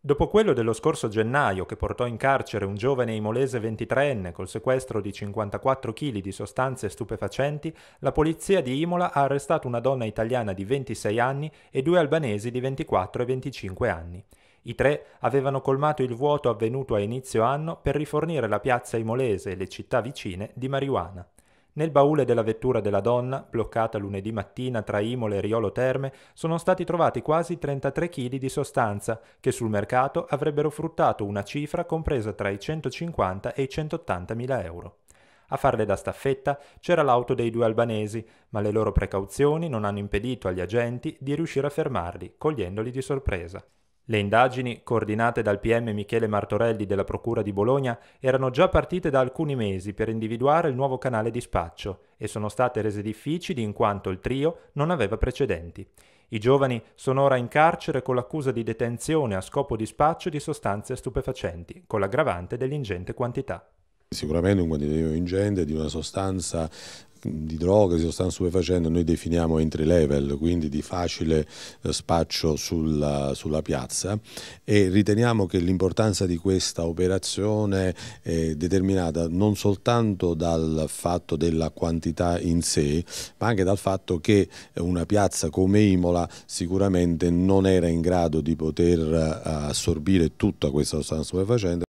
Dopo quello dello scorso gennaio che portò in carcere un giovane imolese 23enne col sequestro di 54 kg di sostanze stupefacenti, la polizia di Imola ha arrestato una donna italiana di 26 anni e due albanesi di 24 e 25 anni. I tre avevano colmato il vuoto avvenuto a inizio anno per rifornire la piazza imolese e le città vicine di marijuana. Nel baule della vettura della donna, bloccata lunedì mattina tra Imola e Riolo Terme, sono stati trovati quasi 33 kg di sostanza, che sul mercato avrebbero fruttato una cifra compresa tra i 150 e i 180 mila euro. A farle da staffetta c'era l'auto dei due albanesi, ma le loro precauzioni non hanno impedito agli agenti di riuscire a fermarli, cogliendoli di sorpresa. Le indagini, coordinate dal PM Michele Martorelli della Procura di Bologna, erano già partite da alcuni mesi per individuare il nuovo canale di spaccio e sono state rese difficili in quanto il trio non aveva precedenti. I giovani sono ora in carcere con l'accusa di detenzione a scopo di spaccio di sostanze stupefacenti, con l'aggravante dell'ingente quantità. Sicuramente un quantitativo ingente di una sostanza di droga, di sostanza stupefacente, noi definiamo entry level, quindi di facile eh, spaccio sulla, sulla piazza e riteniamo che l'importanza di questa operazione è determinata non soltanto dal fatto della quantità in sé, ma anche dal fatto che una piazza come Imola sicuramente non era in grado di poter eh, assorbire tutta questa sostanza stupefacente